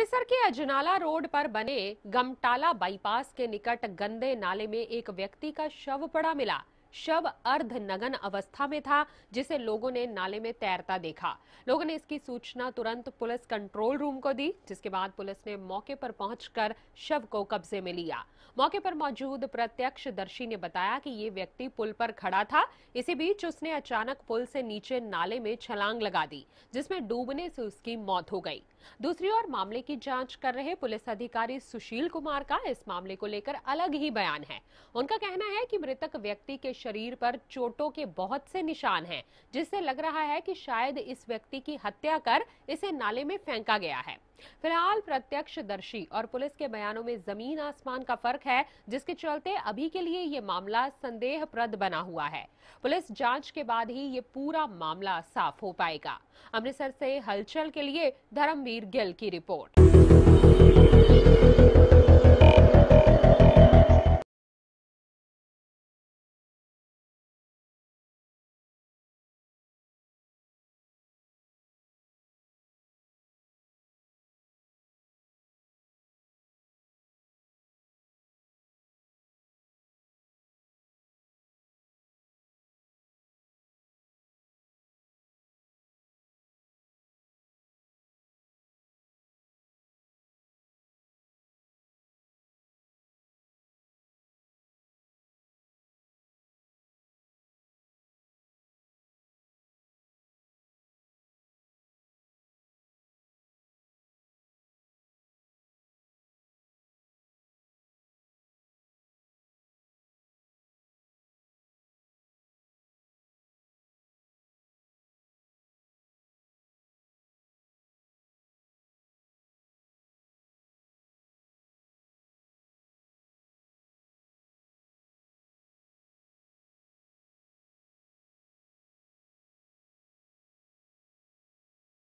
अमृतसर के अजनाला रोड पर बने गमटाला बाईपास के निकट गंदे नाले में एक व्यक्ति का शव पड़ा मिला शव अर्ध नगन अवस्था में था जिसे लोगों ने नाले में तैरता देखा लोगों ने इसकी सूचना तुरंत पुलिस कंट्रोल रूम को दी जिसके बाद पुलिस ने मौके पर पहुंचकर शव को कब्जे में लिया मौके पर मौजूद प्रत्यक्ष दर्शी ने बताया कि ये व्यक्ति पुल पर खड़ा था इसी बीच उसने अचानक पुल से नीचे नाले में छलांग लगा दी जिसमें डूबने से उसकी मौत हो गई दूसरी ओर मामले की जांच कर रहे पुलिस अधिकारी सुशील कुमार का इस मामले को लेकर अलग ही बयान है उनका कहना है कि मृतक व्यक्ति के शरीर पर चोटों के बहुत से निशान हैं जिससे लग रहा है कि शायद इस व्यक्ति की हत्या कर इसे नाले में फेंका गया है फिलहाल प्रत्यक्षदर्शी और पुलिस के बयानों में जमीन आसमान का फर्क है जिसके चलते अभी के लिए ये मामला संदेहप्रद बना हुआ है पुलिस जांच के बाद ही ये पूरा मामला साफ हो पाएगा अमृतसर से हलचल के लिए धर्मवीर गिल की रिपोर्ट